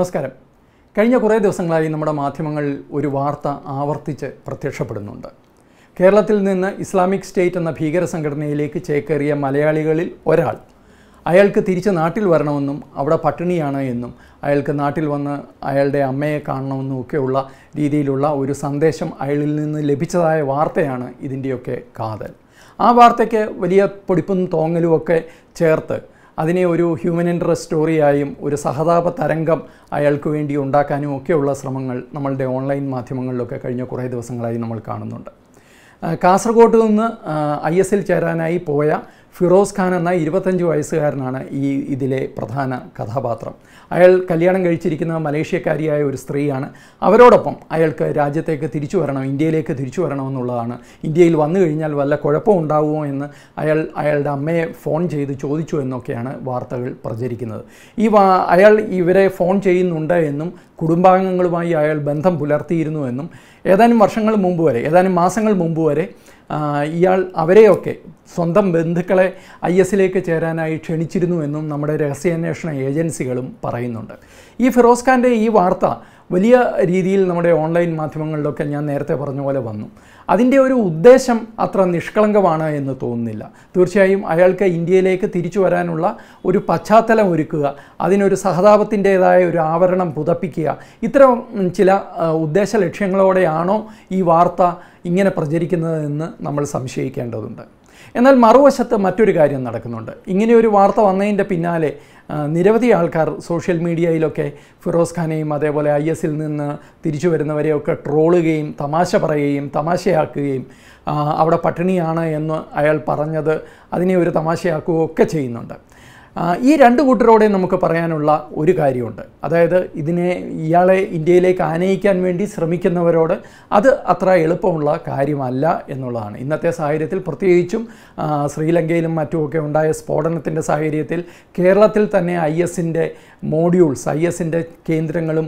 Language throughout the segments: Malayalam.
നമസ്കാരം കഴിഞ്ഞ കുറേ ദിവസങ്ങളായി നമ്മുടെ മാധ്യമങ്ങളിൽ ഒരു വാർത്ത ആവർത്തിച്ച് പ്രത്യക്ഷപ്പെടുന്നുണ്ട് കേരളത്തിൽ നിന്ന് ഇസ്ലാമിക് സ്റ്റേറ്റ് എന്ന ഭീകര സംഘടനയിലേക്ക് ചേക്കേറിയ മലയാളികളിൽ ഒരാൾ അയാൾക്ക് തിരിച്ച് നാട്ടിൽ വരണമെന്നും അവിടെ പട്ടിണിയാണ് എന്നും അയാൾക്ക് നാട്ടിൽ വന്ന് അയാളുടെ അമ്മയെ കാണണമെന്നും ഒക്കെയുള്ള രീതിയിലുള്ള ഒരു സന്ദേശം അയാളിൽ നിന്ന് ലഭിച്ചതായ വാർത്തയാണ് ഇതിൻ്റെയൊക്കെ കാതൽ ആ വാർത്തയ്ക്ക് വലിയ പൊടിപ്പും തോങ്ങലുമൊക്കെ ചേർത്ത് അതിനെ ഒരു ഹ്യൂമൻ ഇൻട്രസ്റ്റ് സ്റ്റോറിയായും ഒരു സഹതാപ തരംഗം അയാൾക്ക് വേണ്ടി ഉണ്ടാക്കാനും ഒക്കെയുള്ള ശ്രമങ്ങൾ നമ്മളുടെ ഓൺലൈൻ മാധ്യമങ്ങളിലൊക്കെ കഴിഞ്ഞ കുറേ ദിവസങ്ങളായി നമ്മൾ കാണുന്നുണ്ട് കാസർഗോഡ് നിന്ന് ഐ എൽ ചേരാനായി പോയ ഫിറോസ് ഖാൻ എന്ന ഇരുപത്തഞ്ച് വയസ്സുകാരനാണ് ഈ ഇതിലെ പ്രധാന കഥാപാത്രം അയാൾ കല്യാണം കഴിച്ചിരിക്കുന്ന മലേഷ്യക്കാരിയായ ഒരു സ്ത്രീയാണ് അവരോടൊപ്പം അയാൾക്ക് രാജ്യത്തേക്ക് തിരിച്ചു വരണം ഇന്ത്യയിലേക്ക് തിരിച്ചു വരണമെന്നുള്ളതാണ് ഇന്ത്യയിൽ വന്നു കഴിഞ്ഞാൽ വല്ല കുഴപ്പം ഉണ്ടാവുമോ എന്ന് അയാൾ അയാളുടെ അമ്മയെ ഫോൺ ചെയ്ത് ചോദിച്ചു എന്നൊക്കെയാണ് വാർത്തകൾ പ്രചരിക്കുന്നത് ഈ അയാൾ ഇവരെ ഫോൺ ചെയ്യുന്നുണ്ട് എന്നും കുടുംബാംഗങ്ങളുമായി അയാൾ ബന്ധം എന്നും ഏതാനും വർഷങ്ങൾ മുമ്പ് വരെ ഏതാനും മാസങ്ങൾ മുമ്പ് വരെ ഇയാൾ അവരെയൊക്കെ സ്വന്തം ബന്ധുക്കളെ ഐ എസിലേക്ക് ചേരാനായി ക്ഷണിച്ചിരുന്നുവെന്നും നമ്മുടെ രഹസ്യാന്വേഷണ ഏജൻസികളും പറയുന്നുണ്ട് ഈ ഫിറോസ് ഖാൻ്റെ ഈ വാർത്ത വലിയ രീതിയിൽ നമ്മുടെ ഓൺലൈൻ മാധ്യമങ്ങളിലൊക്കെ ഞാൻ നേരത്തെ പറഞ്ഞ പോലെ വന്നു അതിൻ്റെ ഒരു ഉദ്ദേശം അത്ര നിഷ്കളങ്കമാണ് എന്ന് തോന്നുന്നില്ല തീർച്ചയായും അയാൾക്ക് ഇന്ത്യയിലേക്ക് തിരിച്ചു വരാനുള്ള ഒരു പശ്ചാത്തലം ഒരുക്കുക അതിനൊരു സഹതാപത്തിൻ്റേതായ ഒരു ആവരണം പുതപ്പിക്കുക ഇത്തരം ചില ഉദ്ദേശ ലക്ഷ്യങ്ങളോടെയാണോ ഈ വാർത്ത ഇങ്ങനെ പ്രചരിക്കുന്നതെന്ന് നമ്മൾ സംശയിക്കേണ്ടതുണ്ട് എന്നാൽ മറുവശത്ത് മറ്റൊരു കാര്യം നടക്കുന്നുണ്ട് ഇങ്ങനെയൊരു വാർത്ത വന്നതിൻ്റെ പിന്നാലെ നിരവധി ആൾക്കാർ സോഷ്യൽ മീഡിയയിലൊക്കെ ഫിറോസ് ഖാനെയും അതേപോലെ ഐ എസിൽ നിന്ന് തിരിച്ചു വരുന്നവരെയൊക്കെ ട്രോളുകയും തമാശ പറയുകയും തമാശയാക്കുകയും അവിടെ പട്ടിണിയാണ് എന്ന് അയാൾ പറഞ്ഞത് അതിനെ ഒരു തമാശയാക്കുകയൊക്കെ ചെയ്യുന്നുണ്ട് ഈ രണ്ട് കൂട്ടരോടെ നമുക്ക് പറയാനുള്ള ഒരു കാര്യമുണ്ട് അതായത് ഇതിനെ ഇയാളെ ഇന്ത്യയിലേക്ക് ആനയിക്കാൻ വേണ്ടി ശ്രമിക്കുന്നവരോട് അത് അത്ര എളുപ്പമുള്ള കാര്യമല്ല എന്നുള്ളതാണ് ഇന്നത്തെ സാഹചര്യത്തിൽ പ്രത്യേകിച്ചും ശ്രീലങ്കയിലും മറ്റുമൊക്കെ ഉണ്ടായ സ്ഫോടനത്തിൻ്റെ സാഹചര്യത്തിൽ കേരളത്തിൽ തന്നെ ഐ എസിൻ്റെ മോഡ്യൂൾസ് ഐ എസിൻ്റെ കേന്ദ്രങ്ങളും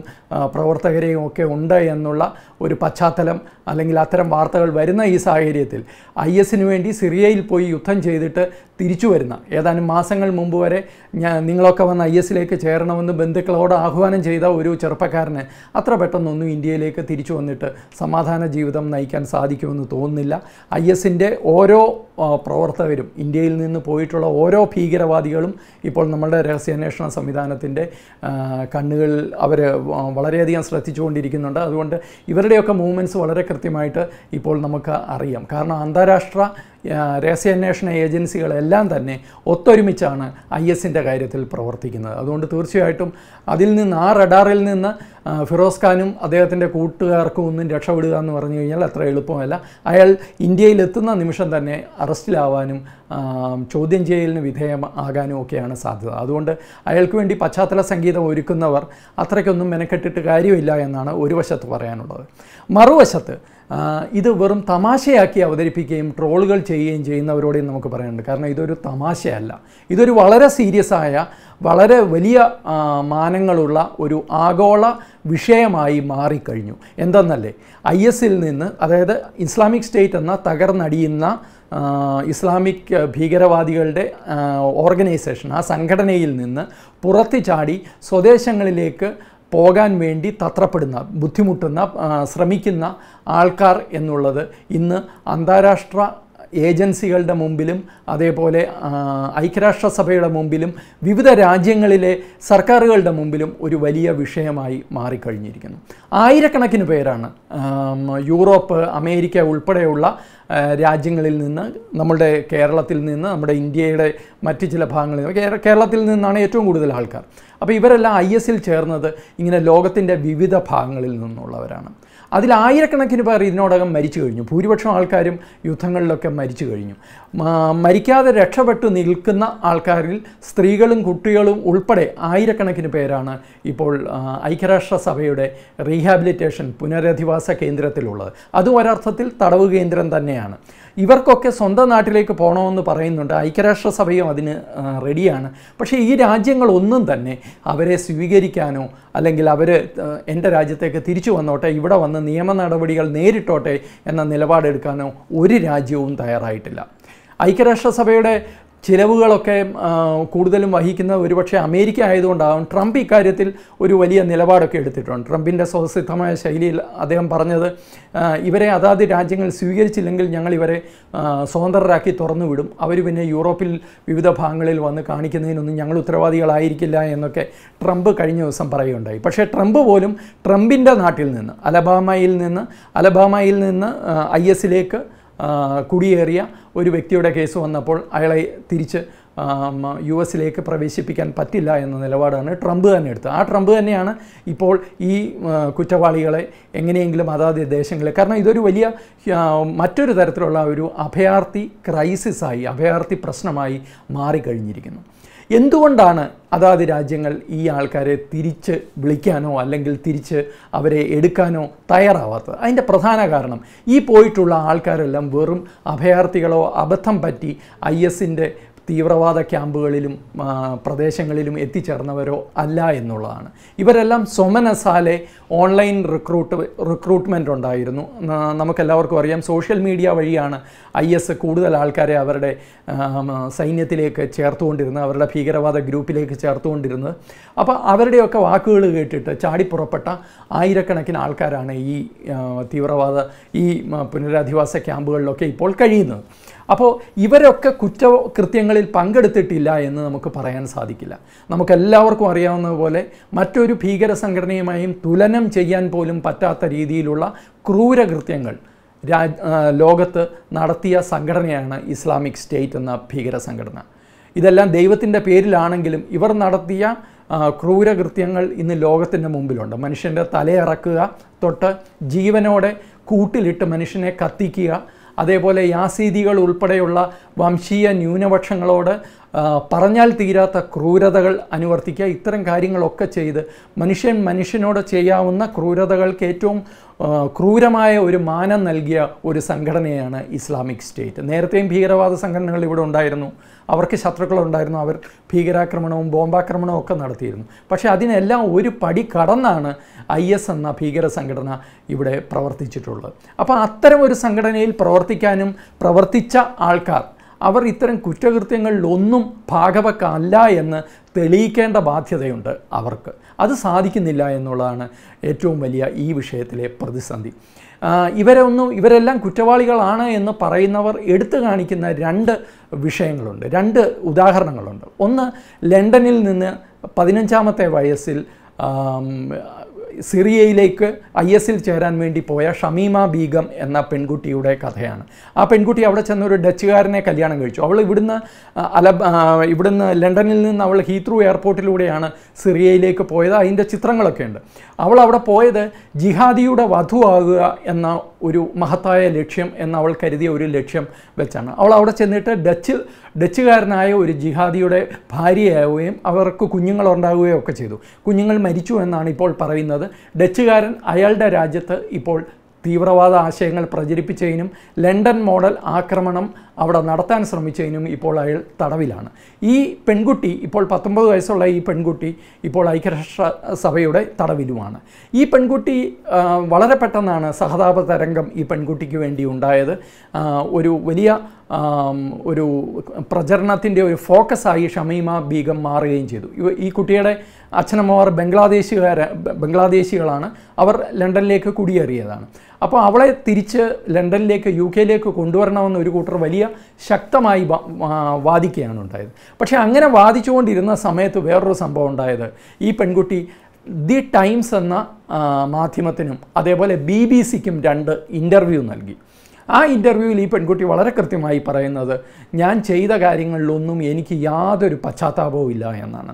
പ്രവർത്തകരെയും ഒക്കെ ഉണ്ട് എന്നുള്ള ഒരു പശ്ചാത്തലം അല്ലെങ്കിൽ അത്തരം വാർത്തകൾ വരുന്ന ഈ സാഹചര്യത്തിൽ ഐ എസിന് വേണ്ടി സിറിയയിൽ പോയി യുദ്ധം ചെയ്തിട്ട് തിരിച്ചു വരുന്ന ഏതാനും മാസങ്ങൾ മുമ്പ് വരെ ഞാൻ നിങ്ങളൊക്കെ വന്ന് ഐ എസിലേക്ക് ചേരണമെന്ന് ബന്ധുക്കളോട് ആഹ്വാനം ചെയ്ത ഒരു ചെറുപ്പക്കാരന് അത്ര പെട്ടെന്നൊന്നും ഇന്ത്യയിലേക്ക് തിരിച്ചു വന്നിട്ട് സമാധാന ജീവിതം നയിക്കാൻ സാധിക്കുമെന്ന് തോന്നുന്നില്ല ഐ എസിൻ്റെ ഓരോ പ്രവർത്തകരും ഇന്ത്യയിൽ നിന്ന് പോയിട്ടുള്ള ഓരോ ഭീകരവാദികളും ഇപ്പോൾ നമ്മളുടെ രഹസ്യാന്വേഷണ സംവിധാനത്തിൻ്റെ കണ്ണുകൾ അവർ വളരെയധികം ശ്രദ്ധിച്ചുകൊണ്ടിരിക്കുന്നുണ്ട് അതുകൊണ്ട് ഇവരുടെയൊക്കെ മൂവ്മെൻറ്റ്സ് വളരെ കൃത്യമായിട്ട് ഇപ്പോൾ നമുക്ക് അറിയാം കാരണം അന്താരാഷ്ട്ര രഹസ്യാന്വേഷണ ഏജൻസികളെല്ലാം തന്നെ ഒത്തൊരുമിച്ചാണ് ഐ എസിൻ്റെ കാര്യത്തിൽ പ്രവർത്തിക്കുന്നത് അതുകൊണ്ട് തീർച്ചയായിട്ടും അതിൽ നിന്ന് ആ റഡാറിൽ നിന്ന് ഫിറോസ് ഖാനും അദ്ദേഹത്തിൻ്റെ കൂട്ടുകാർക്കും ഒന്നും രക്ഷപ്പെടുക എന്ന് പറഞ്ഞു കഴിഞ്ഞാൽ അത്ര എളുപ്പമല്ല അയാൾ ഇന്ത്യയിലെത്തുന്ന നിമിഷം തന്നെ അറസ്റ്റിലാവാനും ചോദ്യം ചെയ്യലിന് വിധേയമാകാനും ഒക്കെയാണ് സാധ്യത അതുകൊണ്ട് അയാൾക്ക് വേണ്ടി പശ്ചാത്തല സംഗീതം ഒരുക്കുന്നവർ അത്രയ്ക്കൊന്നും മെനക്കെട്ടിട്ട് കാര്യമില്ല എന്നാണ് ഒരു വശത്ത് പറയാനുള്ളത് മറുവശത്ത് ഇത് വെറും തമാശയാക്കി അവതരിപ്പിക്കുകയും ട്രോളുകൾ ചെയ്യുകയും ചെയ്യുന്നവരോടെയും നമുക്ക് പറയാനുണ്ട് കാരണം ഇതൊരു തമാശയല്ല ഇതൊരു വളരെ സീരിയസ് ആയ വളരെ വലിയ മാനങ്ങളുള്ള ഒരു ആഗോള വിഷയമായി മാറിക്കഴിഞ്ഞു എന്തെന്നല്ലേ ഐ എസിൽ നിന്ന് അതായത് ഇസ്ലാമിക് സ്റ്റേറ്റ് എന്ന തകർന്നടിയുന്ന ഇസ്ലാമിക് ഭീകരവാദികളുടെ ഓർഗനൈസേഷൻ ആ സംഘടനയിൽ നിന്ന് പുറത്തു ചാടി സ്വദേശങ്ങളിലേക്ക് പോകാൻ വേണ്ടി തത്രപ്പെടുന്ന ബുദ്ധിമുട്ടുന്ന ശ്രമിക്കുന്ന ആൾക്കാർ എന്നുള്ളത് ഇന്ന് അന്താരാഷ്ട്ര ഏജൻസികളുടെ മുമ്പിലും അതേപോലെ ഐക്യരാഷ്ട്രസഭയുടെ മുമ്പിലും വിവിധ രാജ്യങ്ങളിലെ സർക്കാരുകളുടെ മുമ്പിലും ഒരു വലിയ വിഷയമായി മാറിക്കഴിഞ്ഞിരിക്കുന്നു ആയിരക്കണക്കിന് പേരാണ് യൂറോപ്പ് അമേരിക്ക ഉൾപ്പെടെയുള്ള രാജ്യങ്ങളിൽ നിന്ന് നമ്മുടെ കേരളത്തിൽ നിന്ന് നമ്മുടെ ഇന്ത്യയുടെ മറ്റ് ചില ഭാഗങ്ങളിൽ നിന്ന് കേരളത്തിൽ നിന്നാണ് ഏറ്റവും കൂടുതൽ ആൾക്കാർ അപ്പോൾ ഇവരെല്ലാം ഐ എസിൽ ചേർന്നത് ഇങ്ങനെ ലോകത്തിൻ്റെ വിവിധ ഭാഗങ്ങളിൽ നിന്നുള്ളവരാണ് അതിൽ ആയിരക്കണക്കിന് പേർ ഇതിനോടകം മരിച്ചു കഴിഞ്ഞു ഭൂരിപക്ഷം ആൾക്കാരും യുദ്ധങ്ങളിലൊക്കെ മരിച്ചു കഴിഞ്ഞു മരിക്കാതെ രക്ഷപ്പെട്ടു നിൽക്കുന്ന ആൾക്കാരിൽ സ്ത്രീകളും കുട്ടികളും ഉൾപ്പെടെ ആയിരക്കണക്കിന് പേരാണ് ഇപ്പോൾ ഐക്യരാഷ്ട്രസഭയുടെ റീഹാബിലിറ്റേഷൻ പുനരധിവാസ കേന്ദ്രത്തിലുള്ളത് അതും ഒരർത്ഥത്തിൽ തടവ് കേന്ദ്രം തന്നെയാണ് ഇവർക്കൊക്കെ സ്വന്തം നാട്ടിലേക്ക് പോകണമെന്ന് പറയുന്നുണ്ട് ഐക്യരാഷ്ട്രസഭയും അതിന് റെഡിയാണ് പക്ഷേ ഈ രാജ്യങ്ങളൊന്നും തന്നെ അവരെ സ്വീകരിക്കാനോ അല്ലെങ്കിൽ അവർ എൻ്റെ രാജ്യത്തേക്ക് തിരിച്ചു വന്നോട്ടെ ഇവിടെ വന്ന് നിയമ നടപടികൾ നേരിട്ടോട്ടെ എന്ന നിലപാടെടുക്കാനോ ഒരു രാജ്യവും തയ്യാറായിട്ടില്ല ഐക്യരാഷ്ട്രസഭയുടെ ചിലവുകളൊക്കെ കൂടുതലും വഹിക്കുന്നത് ഒരുപക്ഷെ അമേരിക്ക ആയതുകൊണ്ടാവും ട്രംപ് ഇക്കാര്യത്തിൽ ഒരു വലിയ നിലപാടൊക്കെ എടുത്തിട്ടുണ്ട് ട്രംപിൻ്റെ സ്വസിദ്ധമായ ശൈലിയിൽ അദ്ദേഹം പറഞ്ഞത് ഇവരെ അതാത് രാജ്യങ്ങൾ സ്വീകരിച്ചില്ലെങ്കിൽ ഞങ്ങൾ ഇവരെ സ്വതന്ത്രരാക്കി തുറന്നു വിടും അവർ പിന്നെ യൂറോപ്പിൽ വിവിധ ഭാഗങ്ങളിൽ വന്ന് കാണിക്കുന്നതിനൊന്നും ഞങ്ങൾ ഉത്തരവാദികളായിരിക്കില്ല എന്നൊക്കെ ട്രംപ് കഴിഞ്ഞ ദിവസം പറയുകയുണ്ടായി പക്ഷേ ട്രംപ് പോലും ട്രംപിൻ്റെ നാട്ടിൽ നിന്ന് അലബാമയിൽ നിന്ന് അലബാമയിൽ നിന്ന് ഐ എസിലേക്ക് കുടിയേറിയ ഒരു വ്യക്തിയുടെ കേസ് വന്നപ്പോൾ അയാളെ തിരിച്ച് യു എസിലേക്ക് പ്രവേശിപ്പിക്കാൻ പറ്റില്ല എന്ന നിലപാടാണ് ട്രംപ് തന്നെ എടുത്തത് ആ ട്രംപ് തന്നെയാണ് ഇപ്പോൾ ഈ കുറ്റവാളികളെ എങ്ങനെയെങ്കിലും അതാത് ദേശങ്ങളിൽ കാരണം ഇതൊരു വലിയ മറ്റൊരു തരത്തിലുള്ള ഒരു അഭയാർത്ഥി ക്രൈസിസായി അഭയാർത്ഥി പ്രശ്നമായി മാറിക്കഴിഞ്ഞിരിക്കുന്നു എന്തുകൊണ്ടാണ് അതാത് രാജ്യങ്ങൾ ഈ ആൾക്കാരെ തിരിച്ച് വിളിക്കാനോ അല്ലെങ്കിൽ തിരിച്ച് അവരെ എടുക്കാനോ തയ്യാറാവാത്തത് അതിൻ്റെ പ്രധാന കാരണം ഈ പോയിട്ടുള്ള ആൾക്കാരെല്ലാം വെറും അഭയാർത്ഥികളോ അബദ്ധം പറ്റി ഐ എസിൻ്റെ തീവ്രവാദ ക്യാമ്പുകളിലും പ്രദേശങ്ങളിലും എത്തിച്ചേർന്നവരോ അല്ല എന്നുള്ളതാണ് ഇവരെല്ലാം സൊമനസാലെ ഓൺലൈൻ റിക്രൂട്ട് റിക്രൂട്ട്മെൻ്റ് ഉണ്ടായിരുന്നു നമുക്കെല്ലാവർക്കും അറിയാം സോഷ്യൽ മീഡിയ വഴിയാണ് ഐ എസ് കൂടുതൽ ആൾക്കാരെ അവരുടെ സൈന്യത്തിലേക്ക് ചേർത്തുകൊണ്ടിരുന്നത് അവരുടെ ഭീകരവാദ ഗ്രൂപ്പിലേക്ക് ചേർത്തുകൊണ്ടിരുന്നത് അപ്പോൾ അവരുടെയൊക്കെ വാക്കുകൾ കേട്ടിട്ട് ചാടിപ്പുറപ്പെട്ട ആയിരക്കണക്കിന് ആൾക്കാരാണ് ഈ തീവ്രവാദ ഈ പുനരധിവാസ ക്യാമ്പുകളിലൊക്കെ ഇപ്പോൾ കഴിയുന്നത് അപ്പോൾ ഇവരൊക്കെ കുറ്റകൃത്യങ്ങളിൽ പങ്കെടുത്തിട്ടില്ല എന്ന് നമുക്ക് പറയാൻ സാധിക്കില്ല നമുക്കെല്ലാവർക്കും അറിയാവുന്നതുപോലെ മറ്റൊരു ഭീകര സംഘടനയുമായും തുലനം ചെയ്യാൻ പോലും പറ്റാത്ത രീതിയിലുള്ള ക്രൂരകൃത്യങ്ങൾ രാജ് ലോകത്ത് നടത്തിയ സംഘടനയാണ് ഇസ്ലാമിക് സ്റ്റേറ്റ് എന്ന ഭീകര സംഘടന ഇതെല്ലാം ദൈവത്തിൻ്റെ പേരിലാണെങ്കിലും ഇവർ നടത്തിയ ക്രൂരകൃത്യങ്ങൾ ഇന്ന് ലോകത്തിൻ്റെ മുമ്പിലുണ്ട് മനുഷ്യൻ്റെ തലയിറക്കുക തൊട്ട് ജീവനോടെ കൂട്ടിലിട്ട് മനുഷ്യനെ കത്തിക്കുക അതേപോലെ യാസീദികൾ ഉൾപ്പെടെയുള്ള വംശീയ ന്യൂനപക്ഷങ്ങളോട് പറഞ്ഞാൽ തീരാത്ത ക്രൂരതകൾ അനുവർത്തിക്കുക ഇത്തരം കാര്യങ്ങളൊക്കെ ചെയ്ത് മനുഷ്യൻ മനുഷ്യനോട് ചെയ്യാവുന്ന ക്രൂരതകൾക്ക് ഏറ്റവും ക്രൂരമായ ഒരു മാനം നൽകിയ ഒരു സംഘടനയാണ് ഇസ്ലാമിക് സ്റ്റേറ്റ് നേരത്തെയും ഭീകരവാദ സംഘടനകൾ ഇവിടെ ഉണ്ടായിരുന്നു അവർക്ക് ശത്രുക്കളുണ്ടായിരുന്നു അവർ ഭീകരാക്രമണവും ബോംബാക്രമണവും ഒക്കെ നടത്തിയിരുന്നു പക്ഷേ അതിനെല്ലാം ഒരു പടി കടന്നാണ് ഐ എസ് എന്ന ഭീകര സംഘടന ഇവിടെ പ്രവർത്തിച്ചിട്ടുള്ളത് അപ്പോൾ അത്തരം ഒരു സംഘടനയിൽ പ്രവർത്തിക്കാനും പ്രവർത്തിച്ച ആൾക്കാർ അവർ ഇത്തരം കുറ്റകൃത്യങ്ങളിൽ ഒന്നും ഭാഗവക്കല്ല എന്ന് തെളിയിക്കേണ്ട ബാധ്യതയുണ്ട് അവർക്ക് അത് സാധിക്കുന്നില്ല എന്നുള്ളതാണ് ഏറ്റവും വലിയ ഈ വിഷയത്തിലെ പ്രതിസന്ധി ഇവരെ ഒന്നും ഇവരെല്ലാം കുറ്റവാളികളാണ് എന്ന് പറയുന്നവർ എടുത്തു കാണിക്കുന്ന രണ്ട് വിഷയങ്ങളുണ്ട് രണ്ട് ഉദാഹരണങ്ങളുണ്ട് ഒന്ന് ലണ്ടനിൽ നിന്ന് പതിനഞ്ചാമത്തെ വയസ്സിൽ സിറിയയിലേക്ക് ഐ എസിൽ ചേരാൻ വേണ്ടി പോയ ഷമീമ ബീഗം എന്ന പെൺകുട്ടിയുടെ കഥയാണ് ആ പെൺകുട്ടി അവിടെ ചെന്ന ഒരു ഡച്ചുകാരനെ കല്യാണം കഴിച്ചു അവൾ ഇവിടുന്ന് അല ഇവിടുന്ന് ലണ്ടനിൽ നിന്ന് അവൾ ഹീത്രൂ എയർപോർട്ടിലൂടെയാണ് സിറിയയിലേക്ക് പോയത് അതിൻ്റെ ചിത്രങ്ങളൊക്കെ ഉണ്ട് അവൾ അവിടെ പോയത് ജിഹാദിയുടെ വധുവാകുക എന്ന ഒരു മഹത്തായ ലക്ഷ്യം എന്ന് അവൾ കരുതിയ ഒരു ലക്ഷ്യം വെച്ചാണ് അവൾ അവിടെ ചെന്നിട്ട് ഡച്ച് ഡച്ചുകാരനായ ഒരു ജിഹാദിയുടെ ഭാര്യയാവുകയും അവർക്ക് ഉണ്ടാകുകയും ഒക്കെ ചെയ്തു കുഞ്ഞുങ്ങൾ മരിച്ചു എന്നാണ് ഇപ്പോൾ പറയുന്നത് പറയുന്നത് ഡച്ചുകാരൻ അയാളുടെ രാജ്യത്ത് ഇപ്പോൾ തീവ്രവാദ ആശയങ്ങൾ പ്രചരിപ്പിച്ചതിനും ലണ്ടൻ മോഡൽ ആക്രമണം അവിടെ നടത്താൻ ശ്രമിച്ചതിനും ഇപ്പോൾ അയാൾ തടവിലാണ് ഈ പെൺകുട്ടി ഇപ്പോൾ പത്തൊമ്പത് വയസ്സുള്ള ഈ പെൺകുട്ടി ഇപ്പോൾ ഐക്യരാഷ്ട്ര സഭയുടെ തടവിലുമാണ് ഈ പെൺകുട്ടി വളരെ പെട്ടെന്നാണ് സഹതാപ തരംഗം ഈ പെൺകുട്ടിക്ക് വേണ്ടി ഉണ്ടായത് ഒരു വലിയ ഒരു പ്രചരണത്തിൻ്റെ ഒരു ഫോക്കസായി ഷമീമ ബീഗം മാറുകയും ചെയ്തു ഈ കുട്ടിയുടെ അച്ഛനമ്മമാർ ബംഗ്ലാദേശുകാര ബംഗ്ലാദേശികളാണ് അവർ ലണ്ടനിലേക്ക് കുടിയേറിയതാണ് അപ്പോൾ അവളെ തിരിച്ച് ലണ്ടനിലേക്ക് യു കെയിലേക്ക് കൊണ്ടുവരണമെന്ന് ഒരു കൂട്ടർ വലിയ ശക്തമായി വാദിക്കുകയാണ് ഉണ്ടായത് പക്ഷേ അങ്ങനെ വാദിച്ചുകൊണ്ടിരുന്ന സമയത്ത് വേറൊരു സംഭവം ഉണ്ടായത് ഈ പെൺകുട്ടി ദി ടൈംസ് എന്ന മാധ്യമത്തിനും അതേപോലെ ബി ബി സിക്കും രണ്ട് ഇൻ്റർവ്യൂ നൽകി ആ ഇൻ്റർവ്യൂവിൽ ഈ പെൺകുട്ടി വളരെ കൃത്യമായി പറയുന്നത് ഞാൻ ചെയ്ത കാര്യങ്ങളിലൊന്നും എനിക്ക് യാതൊരു പശ്ചാത്താപവും ഇല്ല എന്നാണ്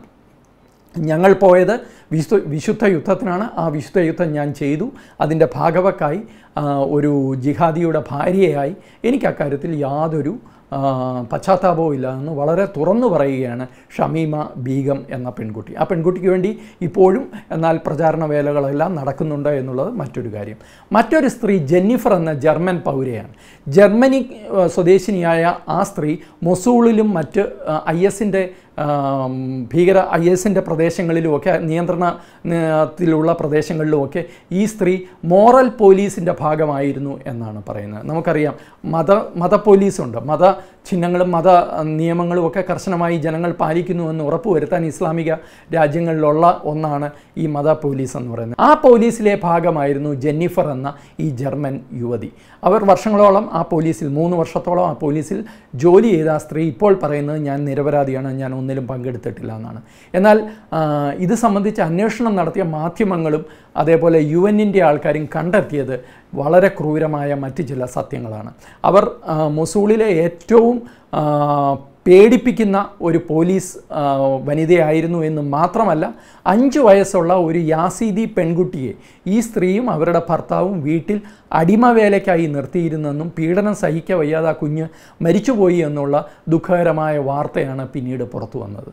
ഞങ്ങൾ പോയത് വിശു വിശുദ്ധ യുദ്ധത്തിനാണ് ആ വിശുദ്ധ യുദ്ധം ഞാൻ ചെയ്തു അതിൻ്റെ ഭാഗവക്കായി ഒരു ജിഹാദിയുടെ ഭാര്യയായി എനിക്ക് അക്കാര്യത്തിൽ യാതൊരു പശ്ചാത്താപവും ഇല്ല എന്ന് വളരെ തുറന്നു പറയുകയാണ് ഷമീമ ബീഗം എന്ന പെൺകുട്ടി ആ പെൺകുട്ടിക്ക് വേണ്ടി ഇപ്പോഴും എന്നാൽ പ്രചാരണ വേലകളെല്ലാം നടക്കുന്നുണ്ട് എന്നുള്ളത് മറ്റൊരു കാര്യം മറ്റൊരു സ്ത്രീ ജെന്നിഫർ എന്ന ജർമ്മൻ പൗരയാണ് ജർമ്മനി സ്വദേശിനിയായ ആ സ്ത്രീ മൊസൂളിലും മറ്റ് ഐ എസിൻ്റെ ഭീകര ഐ എസിൻ്റെ പ്രദേശങ്ങളിലുമൊക്കെ നിയന്ത്രണത്തിലുള്ള പ്രദേശങ്ങളിലുമൊക്കെ ഈ സ്ത്രീ മോറൽ പോലീസിൻ്റെ ഭാഗമായിരുന്നു എന്നാണ് പറയുന്നത് നമുക്കറിയാം മത മത പോലീസുണ്ട് മത ചിഹ്നങ്ങളും മത നിയമങ്ങളും ഒക്കെ കർശനമായി ജനങ്ങൾ പാലിക്കുന്നുവെന്ന് ഉറപ്പുവരുത്താൻ ഇസ്ലാമിക രാജ്യങ്ങളിലുള്ള ഒന്നാണ് ഈ മത പോലീസ് എന്ന് പറയുന്നത് ആ പോലീസിലെ ഭാഗമായിരുന്നു ജെന്നിഫർ എന്ന ഈ ജർമ്മൻ യുവതി അവർ വർഷങ്ങളോളം ആ പോലീസിൽ മൂന്ന് വർഷത്തോളം ആ പോലീസിൽ ജോലി ചെയ്ത സ്ത്രീ ഇപ്പോൾ പറയുന്നത് ഞാൻ നിരപരാധിയാണ് ഞാൻ ഒന്നിലും പങ്കെടുത്തിട്ടില്ല എന്നാണ് എന്നാൽ ഇത് സംബന്ധിച്ച് അന്വേഷണം നടത്തിയ മാധ്യമങ്ങളും അതേപോലെ യു എന്നിൻ്റെ ആൾക്കാരും കണ്ടെത്തിയത് വളരെ ക്രൂരമായ മറ്റ് ചില സത്യങ്ങളാണ് അവർ മൊസൂളിലെ ഏറ്റവും ഏറ്റവും പേടിപ്പിക്കുന്ന ഒരു പോലീസ് വനിതയായിരുന്നു എന്ന് മാത്രമല്ല അഞ്ച് വയസ്സുള്ള ഒരു യാസീദി പെൺകുട്ടിയെ ഈ സ്ത്രീയും അവരുടെ ഭർത്താവും വീട്ടിൽ അടിമവേലയ്ക്കായി നിർത്തിയിരുന്നെന്നും പീഡനം സഹിക്ക വയ്യാതെ കുഞ്ഞ് മരിച്ചുപോയി എന്നുള്ള ദുഃഖകരമായ വാർത്തയാണ് പിന്നീട് പുറത്തു വന്നത്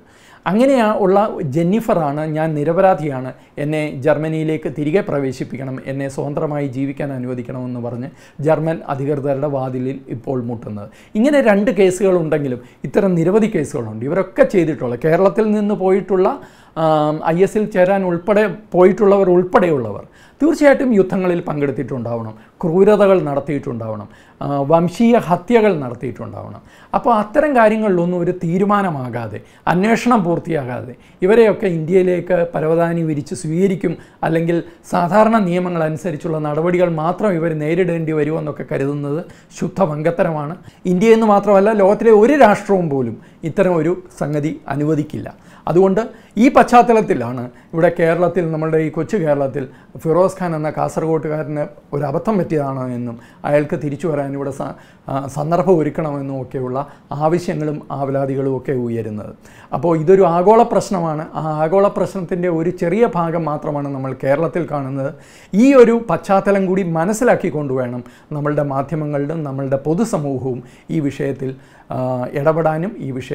അങ്ങനെയാ ഉള്ള ജെന്നിഫറാണ് ഞാൻ നിരപരാധിയാണ് എന്നെ ജർമ്മനിയിലേക്ക് തിരികെ പ്രവേശിപ്പിക്കണം എന്നെ സ്വതന്ത്രമായി ജീവിക്കാൻ അനുവദിക്കണമെന്ന് പറഞ്ഞ് ജർമ്മൻ അധികൃതരുടെ വാതിലിൽ ഇപ്പോൾ മുട്ടുന്നത് ഇങ്ങനെ രണ്ട് കേസുകളുണ്ടെങ്കിലും ഇത്തരം നിരവധി കേസുകളുണ്ട് ഇവരൊക്കെ ചെയ്തിട്ടുള്ള കേരളത്തിൽ നിന്ന് പോയിട്ടുള്ള ഐ എസിൽ ചേരാൻ ഉൾപ്പെടെ പോയിട്ടുള്ളവർ ഉൾപ്പെടെയുള്ളവർ തീർച്ചയായിട്ടും യുദ്ധങ്ങളിൽ പങ്കെടുത്തിട്ടുണ്ടാവണം ക്രൂരതകൾ നടത്തിയിട്ടുണ്ടാവണം വംശീയ ഹത്യകൾ നടത്തിയിട്ടുണ്ടാവണം അപ്പോൾ അത്തരം കാര്യങ്ങളിലൊന്നും ഒരു തീരുമാനമാകാതെ അന്വേഷണം പൂർത്തിയാകാതെ ഇവരെയൊക്കെ ഇന്ത്യയിലേക്ക് പരവതാനി വിരിച്ച് സ്വീകരിക്കും അല്ലെങ്കിൽ സാധാരണ നിയമങ്ങൾ അനുസരിച്ചുള്ള നടപടികൾ മാത്രം ഇവർ നേരിടേണ്ടി വരുമെന്നൊക്കെ കരുതുന്നത് ശുദ്ധ വങ്കത്തരമാണ് ഇന്ത്യയെന്ന് മാത്രമല്ല ലോകത്തിലെ ഒരു രാഷ്ട്രവും പോലും ഇത്തരമൊരു സംഗതി അനുവദിക്കില്ല അതുകൊണ്ട് ഈ പശ്ചാത്തലത്തിലാണ് ഇവിടെ കേരളത്തിൽ നമ്മളുടെ ഈ കൊച്ചു കേരളത്തിൽ ഫിറോസ് ഖാൻ എന്ന കാസർഗോട്ടുകാരന് ഒരു അബദ്ധം പറ്റിയതാണോ എന്നും അയാൾക്ക് തിരിച്ചു വരാൻ ഇവിടെ സന്ദർഭം ഒരുക്കണമെന്നും ഒക്കെയുള്ള ആവശ്യങ്ങളും ആവലാതികളും ഒക്കെ ഉയരുന്നത് അപ്പോൾ ഇതൊരു ആഗോള പ്രശ്നമാണ് ആ ആഗോള പ്രശ്നത്തിൻ്റെ ഒരു ചെറിയ ഭാഗം മാത്രമാണ് നമ്മൾ കേരളത്തിൽ കാണുന്നത് ഈ ഒരു പശ്ചാത്തലം കൂടി മനസ്സിലാക്കിക്കൊണ്ട് വേണം നമ്മളുടെ മാധ്യമങ്ങളിലും നമ്മളുടെ പൊതുസമൂഹവും ഈ വിഷയത്തിൽ ഇടപെടാനും ഈ വിഷയം